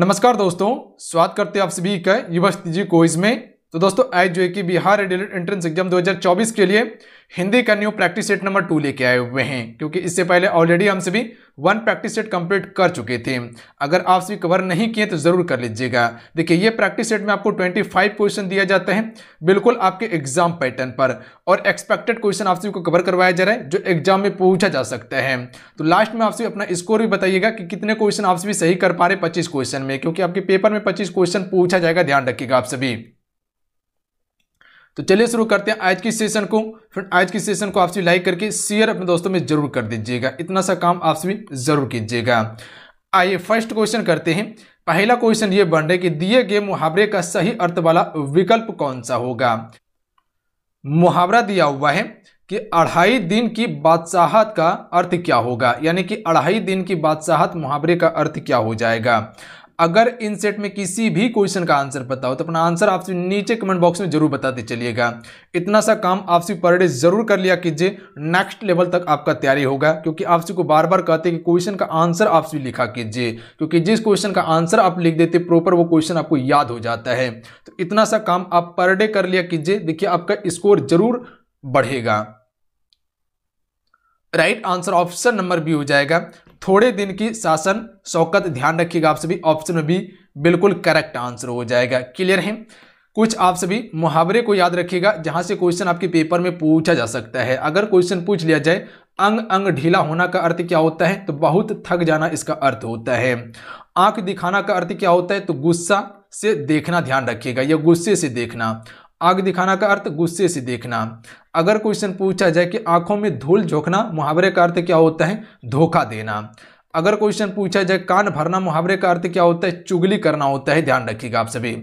नमस्कार दोस्तों स्वागत करते हैं आप सभी का युवा जी को इसमें तो दोस्तों आज जो है कि बिहार एडिलेट एंट्रेंस एग्जाम 2024 के लिए हिंदी का new practice set number two लेके आए हुए हैं क्योंकि इससे पहले ऑलरेडी हम सभी वन प्रैक्टिस सेट कंप्लीट कर चुके थे अगर आप सभी कवर नहीं किए तो ज़रूर कर लीजिएगा देखिए ये प्रैक्टिस सेट में आपको 25 क्वेश्चन दिया जाता है बिल्कुल आपके एग्जाम पैटर्न पर और एक्सपेक्टेड क्वेश्चन आप सभी को कवर करवाया जा रहा है जो एग्जाम में पूछा जा सकता है तो लास्ट में आप सभी अपना स्कोर भी बताइएगा कि कितने क्वेश्चन आप सभी सही कर पा रहे पच्चीस क्वेश्चन में क्योंकि आपके पेपर में पच्चीस क्वेश्चन पूछा जाएगा ध्यान रखिएगा आप सभी तो चलिए शुरू करते हैं आज की सेशन को फिर आज की सेशन को आप सभी लाइक करके शेयर अपने दोस्तों में जरूर कर दीजिएगा इतना सा काम आप सभी जरूर कीजिएगा आइए फर्स्ट क्वेश्चन करते हैं पहला क्वेश्चन ये बन रहा है कि दिए गए मुहावरे का सही अर्थ वाला विकल्प कौन सा होगा मुहावरा दिया हुआ है कि अढ़ाई दिन की बादशाहत का अर्थ क्या होगा यानी कि अढ़ाई दिन की बादशाहत मुहावरे का अर्थ क्या हो जाएगा अगर इन सेट में किसी भी क्वेश्चन का आंसर पता हो तो अपना आंसर आपसे नीचे कमेंट बॉक्स में जरूर बताते चलिएगा इतना सा काम आपसे पर डे जरूर कर लिया कीजिए नेक्स्ट लेवल तक आपका तैयारी होगा क्योंकि आपसी को बार बार कहते हैं कि क्वेश्चन का आंसर आपसे लिखा कीजिए क्योंकि जिस क्वेश्चन का आंसर आप लिख देते प्रॉपर वो क्वेश्चन आपको याद हो जाता है तो इतना सा काम आप पर डे कर लिया कीजिए देखिए आपका स्कोर जरूर बढ़ेगा right answer option number B हो जाएगा थोड़े दिन की शासन शौकत ध्यान रखिएगा आप सभी ऑप्शन में भी बिल्कुल करेक्ट आंसर हो जाएगा क्लियर है कुछ आप सभी मुहावरे को याद रखिएगा जहां से क्वेश्चन आपके पेपर में पूछा जा सकता है अगर क्वेश्चन पूछ लिया जाए अंग अंग ढीला होना का अर्थ क्या होता है तो बहुत थक जाना इसका अर्थ होता है आंख दिखाना का अर्थ क्या होता है तो गुस्सा से देखना ध्यान रखिएगा या गुस्से से देखना आग दिखाना का अर्थ गुस्से से देखना अगर क्वेश्चन पूछा जाए कि आंखों में धूल झोंकना मुहावरे का अर्थ क्या होता है धोखा देना अगर क्वेश्चन पूछा जाए कान भरना मुहावरे का अर्थ क्या होता है चुगली करना होता है ध्यान रखिएगा आप सभी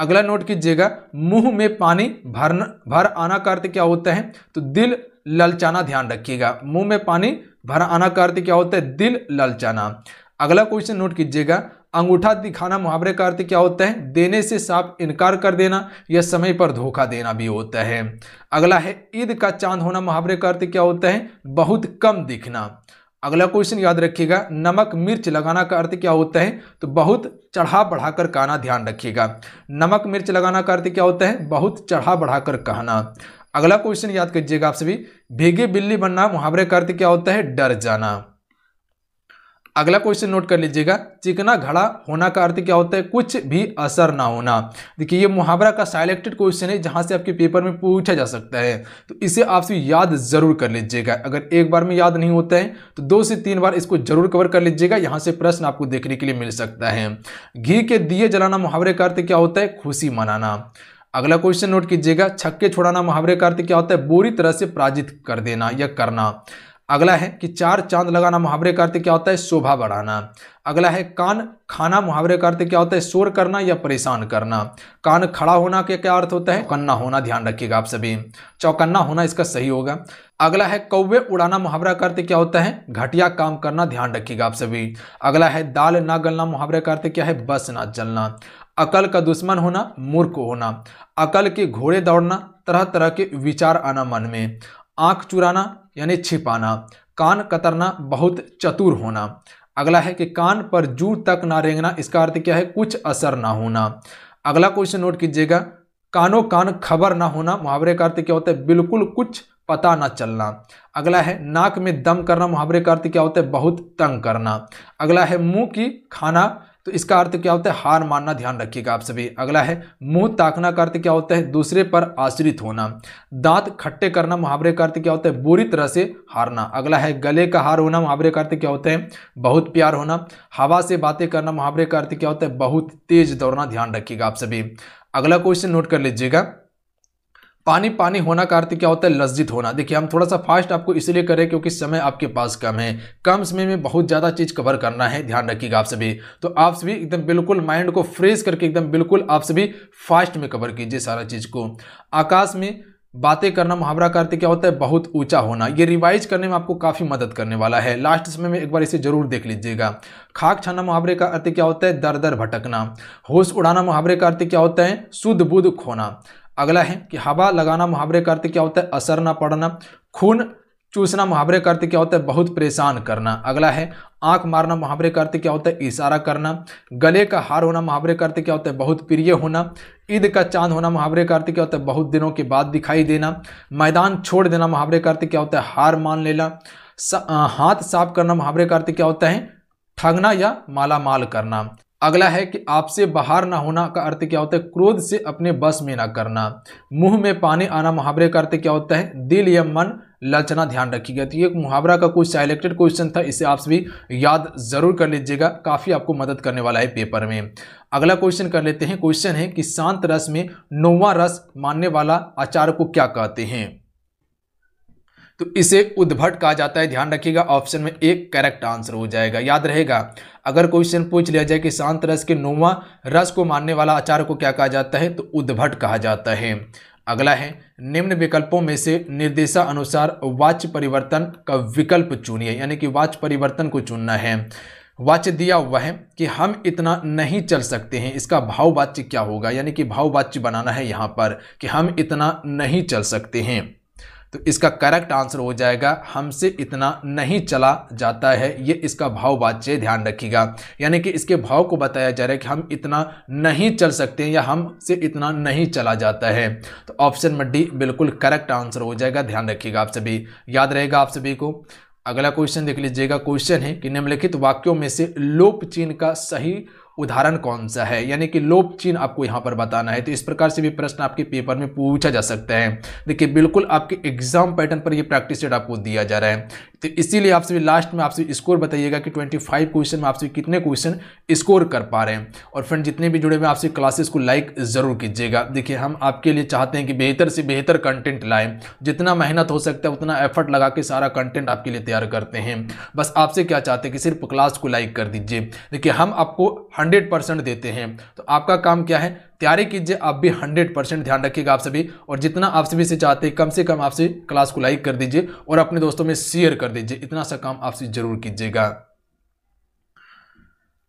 अगला नोट कीजिएगा मुंह में पानी भरना भर आना का अर्थ क्या होता है तो दिल ललचाना ध्यान रखिएगा मुंह में पानी भर आना का अर्थ क्या होता है दिल ललचाना अगला क्वेश्चन नोट कीजिएगा अंगूठा दिखाना मुहावरे का अर्थ क्या होता है देने से साफ इनकार कर देना या समय पर धोखा देना भी होता है अगला है ईद का चांद होना मुहावरे का अर्थ क्या होता है बहुत कम दिखना अगला क्वेश्चन याद रखिएगा नमक मिर्च लगाना का अर्थ क्या होता है तो बहुत चढ़ा बढ़ाकर कहना ध्यान रखिएगा नमक मिर्च लगाना का अर्थ क्या होता है बहुत चढ़ा बढ़ाकर कहना अगला क्वेश्चन याद कीजिएगा आप सभी भीगी बिल्ली बनना मुहावरे का अर्थ क्या होता है डर जाना अगला क्वेश्चन नोट कर लीजिएगा चिकना घड़ा होना का अर्थ क्या होता है कुछ भी असर ना होना देखिए ये मुहावरा का सिलेक्टेड क्वेश्चन है जहां से आपके पेपर में पूछा जा सकता है तो इसे आपसे याद जरूर कर लीजिएगा अगर एक बार में याद नहीं होता है तो दो से तीन बार इसको जरूर कवर कर लीजिएगा यहाँ से प्रश्न आपको देखने के लिए मिल सकता है घी के दिए जलाना मुहावरे का अर्थ क्या होता है खुशी मनाना अगला क्वेश्चन नोट कीजिएगा छक्के छोड़ाना मुहावरे का अर्थ क्या होता है बुरी तरह से पराजित कर देना या करना अगला है कि चार चांद लगाना मुहावरे का अर्थ क्या होता है शोभा बढ़ाना अगला है कान खाना मुहावरे का अर्थ क्या होता है शोर करना या परेशान करना कान खड़ा होना के क्या अर्थ होता है कन्ना होना ध्यान रखिएगा आप सभी चौकन्ना होना इसका सही होगा अगला है कौवे उड़ाना मुहावरा का अर्थ क्या होता है घटिया काम करना ध्यान रखिएगा आप सभी अगला है दाल ना गलना मुहावरे का अर्थ क्या है बस ना चलना अकल का दुश्मन होना मूर्ख होना अकल के घोड़े दौड़ना तरह तरह के विचार आना मन में आँख चुराना यानी छिपाना कान कतरना बहुत चतुर होना अगला है कि कान पर जू तक ना रेंगना इसका अर्थ क्या है कुछ असर ना होना अगला क्वेश्चन नोट कीजिएगा कानों कान खबर ना होना मुहावरे का अर्थ क्या होता है बिल्कुल कुछ पता ना चलना अगला है नाक में दम करना मुहावरे का अर्थ क्या होता है बहुत तंग करना अगला है मुंह की खाना तो इसका अर्थ क्या होता है हार मानना ध्यान रखिएगा आप सभी अगला है मुंह ताकना का अर्थ क्या होता है दूसरे पर आश्रित होना दांत खट्टे करना मुहावरे का अर्थ क्या होता है बुरी तरह से हारना अगला है गले का हार होना मुहावरे का अर्थ क्या होता है बहुत प्यार होना हवा से बातें करना मुहावरे का अर्थ क्या होता है बहुत तेज दौड़ना ध्यान रखिएगा आप सभी अगला क्वेश्चन नोट कर लीजिएगा पानी पानी होना का अर्थ क्या होता है लज्जित होना देखिए हम थोड़ा सा फास्ट आपको इसलिए करें क्योंकि समय आपके पास कम है कम समय में बहुत ज़्यादा चीज़ कवर करना है ध्यान रखिएगा आप सभी तो आप सभी एकदम बिल्कुल माइंड को फ्रेश करके एकदम बिल्कुल आप सभी फास्ट में कवर कीजिए सारा चीज़ को आकाश में बातें करना मुहावरा का अर्थ क्या होता है बहुत ऊंचा होना ये रिवाइज करने में आपको काफ़ी मदद करने वाला है लास्ट समय में एक बार इसे जरूर देख लीजिएगा खाक छाना मुहावरे का अर्थ क्या होता है दर दर भटकना होश उड़ाना मुहावरे का अर्थ क्या होता है शुद्ध बुद्ध खोना अगला है कि हवा लगाना मुहावरे का अर्थ क्या होता है असर ना पड़ना खून चूसना मुहावरे का अर्थ क्या होता है बहुत परेशान करना अगला है आंख मारना मुहावरे का अर्थ क्या होता है इशारा करना गले का हार होना मुहावरे का अर्थ क्या होता है बहुत प्रिय होना ईद का चांद होना मुहावरे का अर्थ क्या होता है बहुत दिनों के बाद दिखाई देना मैदान छोड़ देना मुहावरे का अर्थ क्या होता है हार मान लेना हाथ साफ करना मुहावरे का अर्थ क्या होता है ठगना या माला माल करना अगला है कि आपसे बाहर ना होना का अर्थ क्या होता है क्रोध से अपने बस में ना करना मुंह में पानी आना मुहावरे का अर्थ क्या होता है दिल या मन लचना ध्यान रखिएगा तो ये मुहावरा का कुछ सेलेक्टेड क्वेश्चन था इसे आप भी याद जरूर कर लीजिएगा काफ़ी आपको मदद करने वाला है पेपर में अगला क्वेश्चन कर लेते हैं क्वेश्चन है कि शांत रस में नोवा रस मानने वाला आचार को क्या कहते हैं तो इसे उद्भट कहा जाता है ध्यान रखिएगा ऑप्शन में एक करेक्ट आंसर हो जाएगा याद रहेगा अगर क्वेश्चन पूछ लिया जाए कि शांत रस के नोवा रस को मानने वाला आचार को क्या कहा जाता है तो उद्भट कहा जाता है अगला है निम्न विकल्पों में से निर्देशानुसार वाच्य परिवर्तन का विकल्प चुनिए यानी कि वाच्य परिवर्तन को चुनना है वाच्य दिया हुआ है कि हम इतना नहीं चल सकते हैं इसका भाववाच्य क्या होगा यानी कि भाववाच्य बनाना है यहाँ पर कि हम इतना नहीं चल सकते हैं तो इसका करेक्ट आंसर हो जाएगा हमसे इतना नहीं चला जाता है ये इसका भाव बातचीत ध्यान रखिएगा यानी कि इसके भाव को बताया जा रहा है कि हम इतना नहीं चल सकते या हमसे इतना नहीं चला जाता है तो ऑप्शन नंबर डी बिल्कुल करेक्ट आंसर हो जाएगा ध्यान रखिएगा आप सभी याद रहेगा आप सभी को अगला क्वेश्चन देख लीजिएगा क्वेश्चन है कि निम्नलिखित वाक्यों में से लोप चिन्ह का सही उदाहरण कौन सा है यानी कि लोप चिन्ह आपको यहाँ पर बताना है तो इस प्रकार से भी प्रश्न आपके पेपर में पूछा जा सकता है देखिए बिल्कुल आपके एग्जाम पैटर्न पर यह प्रैक्टिस सेट आपको दिया जा रहा है तो इसीलिए आपसे लास्ट में आपसे स्कोर बताइएगा कि 25 क्वेश्चन में आपसे कितने क्वेश्चन स्कोर कर पा रहे हैं और फ्रेंड जितने भी जुड़े हुए आपसे क्लासेस को लाइक ज़रूर कीजिएगा देखिए हम आपके लिए चाहते हैं कि बेहतर से बेहतर कंटेंट लाएं जितना मेहनत हो सकता है उतना एफर्ट लगा के सारा कंटेंट आपके लिए तैयार करते हैं बस आपसे क्या चाहते हैं कि सिर्फ क्लास को लाइक कर दीजिए देखिए हम आपको हंड्रेड देते हैं तो आपका काम क्या है तैयारी कीजिए आप भी हंड्रेड परसेंट ध्यान रखिएगा आप सभी और जितना आप सभी से चाहते हैं कम से कम आपसे क्लास को लाइक कर दीजिए और अपने दोस्तों में शेयर कर दीजिए इतना सा काम आपसे जरूर कीजिएगा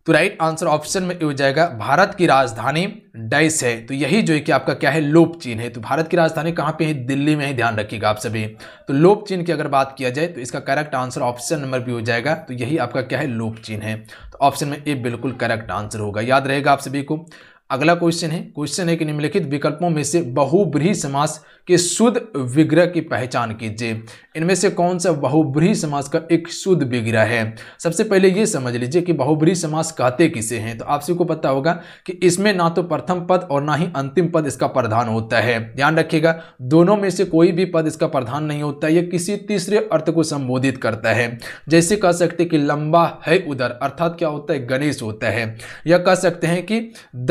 तो राइट आंसर ऑप्शन में हो जाएगा भारत की राजधानी डैस है तो यही जो है कि आपका क्या है लोप चीन है तो भारत की राजधानी कहाँ पे है दिल्ली में ही ध्यान रखिएगा आप सभी तो लोप चीन की अगर बात किया जाए तो इसका करेक्ट आंसर ऑप्शन नंबर भी हो जाएगा तो यही आपका क्या है लोप चीन है तो ऑप्शन में ए बिल्कुल करेक्ट आंसर होगा याद रहेगा आप सभी को अगला क्वेश्चन है क्वेश्चन है कि निम्नलिखित विकल्पों में से बहुब्रीह समास के शुद्ध विग्रह की पहचान कीजिए इनमें से कौन सा बहुब्रीह समास का एक शुद्ध विग्रह है सबसे पहले ये समझ लीजिए कि बहुब्रीह समास कहते किसे हैं तो आप को पता होगा कि इसमें ना तो प्रथम पद और ना ही अंतिम पद इसका प्रधान होता है ध्यान रखिएगा दोनों में से कोई भी पद इसका प्रधान नहीं होता यह किसी तीसरे अर्थ को संबोधित करता है जैसे कह सकते कि लंबा है उधर अर्थात क्या होता है गणेश होता है या कह सकते हैं कि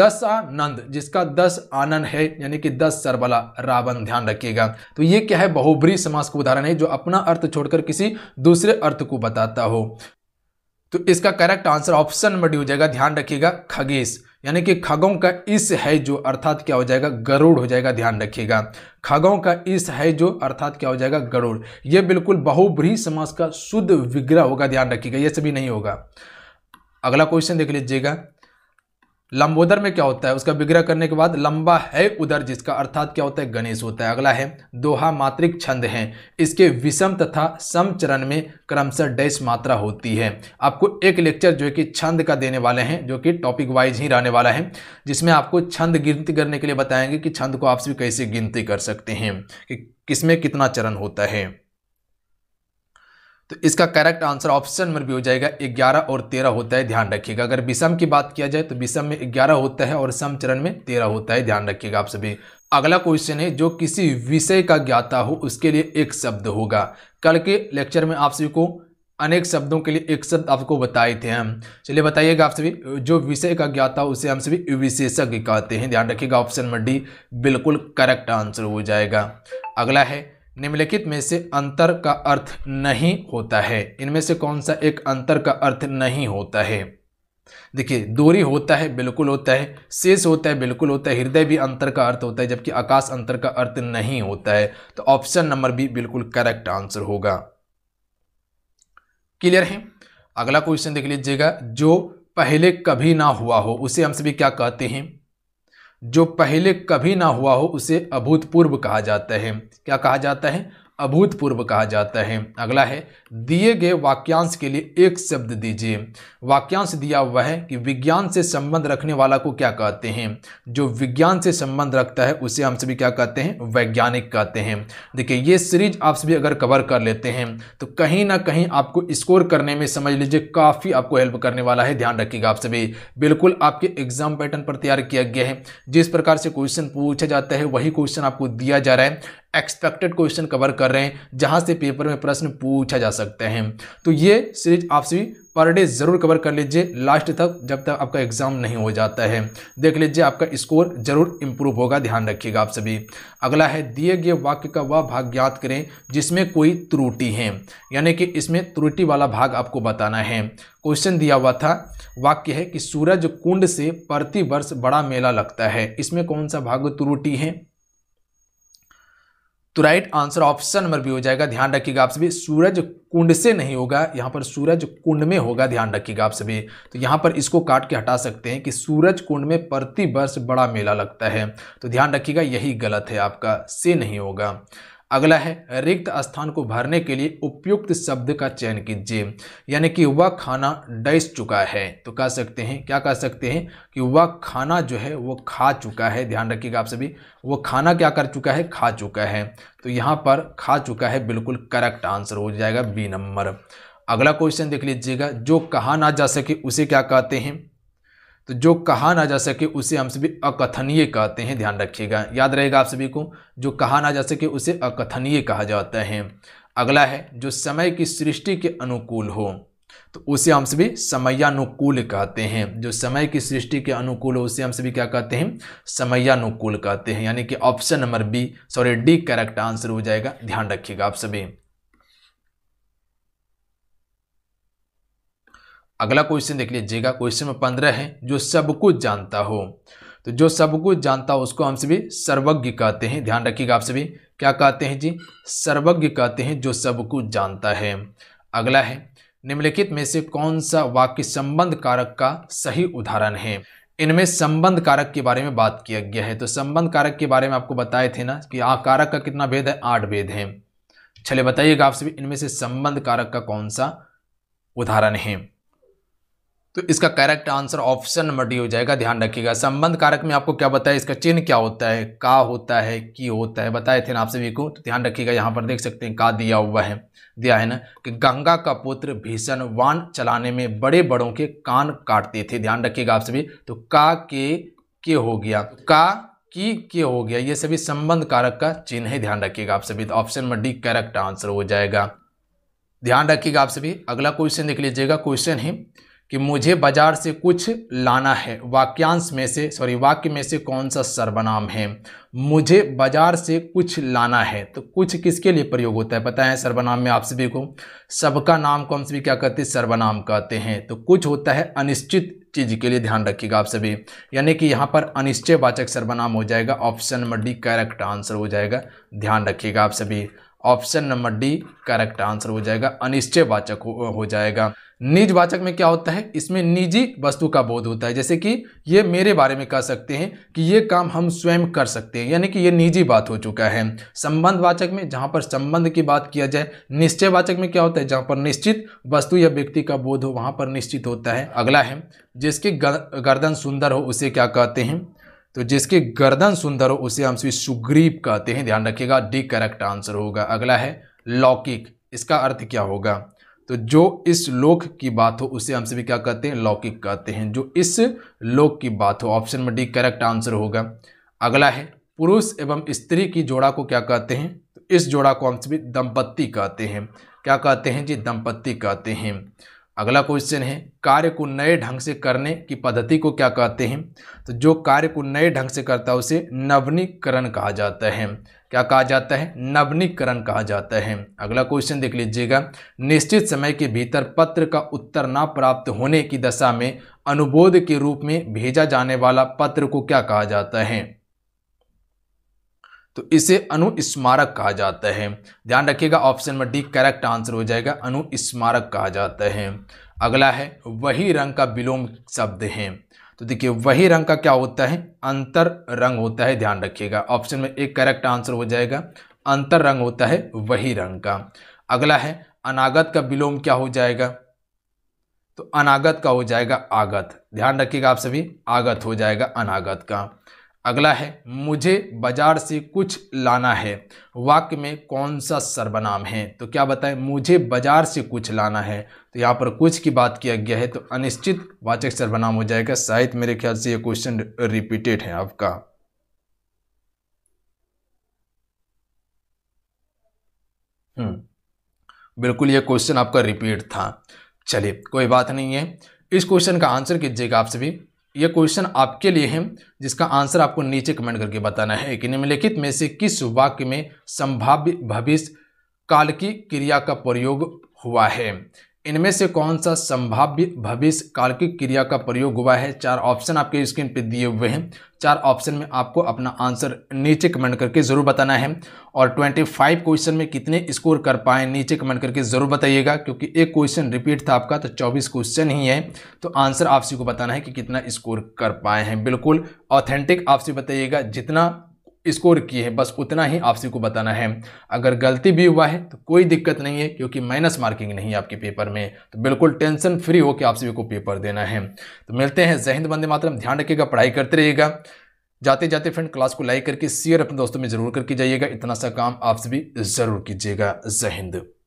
दस दशानंद जिसका दस आनंद है यानी कि दस सरबला रावण ध्यान रखिएगा तो ये क्या है बहुब्री समास का उदाहरण है जो अपना अर्थ छोड़कर किसी दूसरे अर्थ को बताता हो तो इसका correct answer option number D हो जाएगा ध्यान रखिएगा खगेश यानी कि खगों का इस है जो अर्थात क्या हो जाएगा गरुड़ हो जाएगा ध्यान रखिएगा खगों का इस है जो अर्थात क्या हो जाएगा गरुड़ यह बिल्कुल बहुब्री समास का शुद्ध विग्रह होगा ध्यान रखिएगा यह सभी नहीं होगा अगला क्वेश्चन देख लीजिएगा लंबोदर में क्या होता है उसका विग्रह करने के बाद लंबा है उदर जिसका अर्थात क्या होता है गणेश होता है अगला है दोहा मात्रिक छंद है इसके विषम तथा सम चरण में क्रमशः डैश मात्रा होती है आपको एक लेक्चर जो है कि छंद का देने वाले हैं जो कि टॉपिक वाइज ही रहने वाला है जिसमें आपको छंद गिनती करने के लिए बताएंगे कि छंद को आप भी कैसे गिनती कर सकते हैं कि किसमें कितना चरण होता है तो इसका करेक्ट आंसर ऑप्शन नंबर भी हो जाएगा ग्यारह और तेरह होता है ध्यान रखिएगा अगर विषम की बात किया जाए तो विषम में ग्यारह होता है और सम चरण में तेरह होता है ध्यान रखिएगा आप सभी अगला क्वेश्चन है जो किसी विषय का ज्ञाता हो उसके लिए एक शब्द होगा कल के लेक्चर में आप सभी को अनेक शब्दों के लिए एक शब्द आपको बताए थे हम चलिए बताइएगा आप सभी जो विषय का ज्ञाता उसे हम सभी विशेषज्ञ कहते हैं ध्यान रखिएगा ऑप्शन नंबर डी बिल्कुल करेक्ट आंसर हो जाएगा अगला है निम्नलिखित में से अंतर का अर्थ नहीं होता है इनमें से कौन सा एक अंतर का अर्थ नहीं होता है देखिए दूरी होता है बिल्कुल होता है शेष होता है बिल्कुल होता है हृदय भी अंतर का अर्थ होता है जबकि आकाश अंतर का अर्थ नहीं होता है तो ऑप्शन नंबर बी बिल्कुल करेक्ट आंसर होगा क्लियर है अगला क्वेश्चन देख लीजिएगा जो पहले कभी ना हुआ हो उसे हम सभी क्या कहते हैं जो पहले कभी ना हुआ हो उसे अभूतपूर्व कहा जाता है क्या कहा जाता है अभूतपूर्व कहा जाता है अगला है दिए गए वाक्यांश के लिए एक शब्द दीजिए वाक्यांश दिया हुआ है कि विज्ञान से संबंध रखने वाला को क्या कहते हैं जो विज्ञान से संबंध रखता है उसे हम सभी क्या कहते हैं वैज्ञानिक कहते हैं देखिए ये सीरीज आप सभी अगर कवर कर लेते हैं तो कहीं ना कहीं आपको स्कोर करने में समझ लीजिए काफ़ी आपको हेल्प करने वाला है ध्यान रखिएगा आप सभी बिल्कुल आपके एग्जाम पैटर्न पर तैयार किया गया है जिस प्रकार से क्वेश्चन पूछा जाता है वही क्वेश्चन आपको दिया जा रहा है एक्सपेक्टेड क्वेश्चन कवर कर रहे हैं जहाँ से पेपर में प्रश्न पूछा जा सकते हैं तो ये सीरीज आप सभी पर डे ज़रूर कवर कर लीजिए लास्ट तक जब तक आपका एग्जाम नहीं हो जाता है देख लीजिए आपका स्कोर जरूर इम्प्रूव होगा ध्यान रखिएगा आप सभी अगला है दिए गए वाक्य का वह भाग ज्ञात करें जिसमें कोई त्रुटि है यानी कि इसमें त्रुटि वाला भाग आपको बताना है क्वेश्चन दिया हुआ था वाक्य है कि सूरज कुंड से प्रति वर्ष बड़ा मेला लगता है इसमें कौन सा भाग त्रुटि है तो right answer option number B हो जाएगा ध्यान रखिएगा आप सभी सूरज कुंड से नहीं होगा यहाँ पर सूरज कुंड में होगा ध्यान रखिएगा आप सभी तो यहाँ पर इसको काट के हटा सकते हैं कि सूरज कुंड में प्रति वर्ष बड़ा मेला लगता है तो ध्यान रखिएगा यही गलत है आपका से नहीं होगा अगला है रिक्त स्थान को भरने के लिए उपयुक्त शब्द का चयन कीजिए यानी कि वह खाना डस चुका है तो कह सकते हैं क्या कह सकते हैं कि वह खाना जो है वो खा चुका है ध्यान रखिएगा आप सभी वो खाना क्या कर चुका है खा चुका है तो यहाँ पर खा चुका है बिल्कुल करेक्ट आंसर हो जाएगा बी नंबर अगला क्वेश्चन देख लीजिएगा जो कहा ना जा सके उसे क्या कहते हैं तो जो कहा ना जा सके उसे हम सभी अकथनीय कहते हैं ध्यान रखिएगा याद रहेगा आप सभी को जो कहा ना जा सके उसे अकथनीय कहा जाता है अगला है जो समय की सृष्टि के अनुकूल हो तो उसे हम सभी समयानुकूल कहते हैं जो समय की सृष्टि के अनुकूल हो उसे हम सभी क्या कहते हैं समयानुकूल कहते हैं यानी कि option number B sorry D correct answer हो जाएगा ध्यान रखिएगा आप सभी अगला क्वेश्चन देख लीजिएगा क्वेश्चन में पंद्रह है जो सब कुछ जानता हो तो जो सब कुछ जानता हो उसको हम सभी सर्वज्ञ कहते हैं ध्यान रखिएगा आप सभी क्या कहते हैं जी सर्वज्ञ कहते हैं जो सब कुछ जानता है अगला है निम्नलिखित में से कौन सा वाक्य संबंध कारक का सही उदाहरण है इनमें संबंध कारक के बारे में बात किया गया है तो संबंध कारक के बारे में आपको बताए थे ना कि आकारक का कितना भेद है आठ भेद है चले बताइएगा आप सभी इनमें से संबंध कारक का कौन सा उदाहरण है तो इसका correct answer option number D हो जाएगा ध्यान रखिएगा संबंध कारक में आपको क्या बताया इसका चिन्ह क्या होता है का होता है की होता है बताए थे ना आप सभी को तो ध्यान रखिएगा यहाँ पर देख सकते हैं का दिया हुआ है दिया है ना कि गंगा का पुत्र भीषण वान चलाने में बड़े बड़ों के कान काटते थे ध्यान रखिएगा आप सभी तो का के के हो गया का की के हो गया ये सभी संबंध कारक का चिन्ह है ध्यान रखिएगा आप सभी तो option number D correct answer हो जाएगा ध्यान रखिएगा आप सभी अगला क्वेश्चन देख लीजिएगा क्वेश्चन है कि मुझे बाजार से कुछ लाना है वाक्यांश में से सॉरी वाक्य में से कौन सा सर्वनाम है मुझे बाजार से कुछ लाना है तो कुछ किसके लिए प्रयोग होता है पता है सर्वनाम में आप सभी को सबका नाम को हम सभी क्या कहते हैं सर्वनाम कहते हैं तो कुछ होता है अनिश्चित चीज के लिए ध्यान रखिएगा आप सभी यानी कि यहाँ पर अनिश्चय वाचक सर्वनाम हो जाएगा option number D correct answer हो जाएगा ध्यान रखिएगा आप सभी option number D correct answer हो जाएगा अनिश्चय वाचक हो, हो जाएगा निज वाचक में क्या होता है इसमें निजी वस्तु का बोध होता है जैसे कि ये मेरे बारे में कह सकते हैं कि ये काम हम स्वयं कर सकते हैं यानी कि ये निजी बात हो चुका है संबंध वाचक में जहाँ पर संबंध की बात किया जाए निश्चय वाचक में क्या होता है जहाँ पर निश्चित वस्तु या व्यक्ति का बोध हो वहाँ पर निश्चित होता है अगला है जिसकी गर्दन सुंदर हो उसे क्या कहते हैं तो जिसकी गर्दन सुंदर हो उसे हम श्री सुग्रीव कहते हैं ध्यान रखिएगा डी करेक्ट आंसर होगा अगला है लौकिक इसका अर्थ क्या होगा तो जो इस लोक की बात हो उसे हम सभी क्या कहते हैं लौकिक कहते हैं जो इस लोक की बात हो ऑप्शन में डी करेक्ट आंसर होगा अगला है पुरुष एवं स्त्री की जोड़ा को क्या कहते हैं तो इस जोड़ा को हम सभी दंपत्ति कहते हैं क्या कहते हैं जी दंपत्ति कहते हैं अगला क्वेश्चन है कार्य को नए ढंग से करने की पद्धति को क्या कहते हैं तो जो कार्य को नए ढंग से करता है उसे नवनीकरण कहा जाता है क्या कहा जाता है नवनीकरण कहा जाता है अगला क्वेश्चन देख लीजिएगा निश्चित समय के भीतर पत्र का उत्तर ना प्राप्त होने की दशा में अनुबोध के रूप में भेजा जाने वाला पत्र को क्या कहा जाता है तो इसे अनुस्मारक कहा जाता है ध्यान रखिएगा option number D correct answer हो जाएगा अनुस्मारक कहा जाता है अगला है वही रंग का विलोम शब्द है तो देखिए वही रंग का क्या होता है अंतर रंग होता है ध्यान रखिएगा ऑप्शन में एक करेक्ट आंसर हो जाएगा अंतर रंग होता है वही रंग का अगला है अनागत का विलोम क्या हो जाएगा तो अनागत का हो जाएगा आगत ध्यान रखिएगा आप सभी आगत हो जाएगा अनागत का अगला है मुझे बाजार से कुछ लाना है वाक्य में कौन सा सर्वनाम है तो क्या बताएं मुझे बाजार से कुछ लाना है तो यहाँ पर कुछ की बात किया गया है तो अनिश्चित वाचक सर्वनाम हो जाएगा शायद मेरे ख्याल से ये क्वेश्चन रिपीटेड है आपका हम्म बिल्कुल ये क्वेश्चन आपका रिपीट था चलिए कोई बात नहीं है इस क्वेश्चन का आंसर कीजिएगा आप सभी ये क्वेश्चन आपके लिए है जिसका आंसर आपको नीचे कमेंट करके बताना है कि निम्नलिखित में से किस वाक्य में संभाव्य भविष्य काल की क्रिया का प्रयोग हुआ है इनमें से कौन सा संभाव्य भविष्य कार्किक क्रिया का प्रयोग हुआ है चार ऑप्शन आपके स्क्रीन पर दिए हुए हैं चार ऑप्शन में आपको अपना आंसर नीचे कमेंट करके ज़रूर बताना है और 25 क्वेश्चन में कितने स्कोर कर पाए नीचे कमेंट करके ज़रूर बताइएगा क्योंकि एक क्वेश्चन रिपीट था आपका तो 24 क्वेश्चन ही है तो आंसर आपसी को बताना है कि कितना स्कोर कर पाए हैं बिल्कुल ऑथेंटिक आपसी बताइएगा जितना स्कोर किए हैं बस उतना ही आपसी को बताना है अगर गलती भी हुआ है तो कोई दिक्कत नहीं है क्योंकि माइनस मार्किंग नहीं है आपके पेपर में तो बिल्कुल टेंशन फ्री होकर आप सभी को पेपर देना है तो मिलते हैं जय बंदे मातरम ध्यान रखिएगा पढ़ाई करते रहिएगा जाते जाते फ्रेंड क्लास को लाइक करके शेयर अपने दोस्तों में जरूर करके जाइएगा इतना सा काम आप सभी जरूर कीजिएगा जहिंद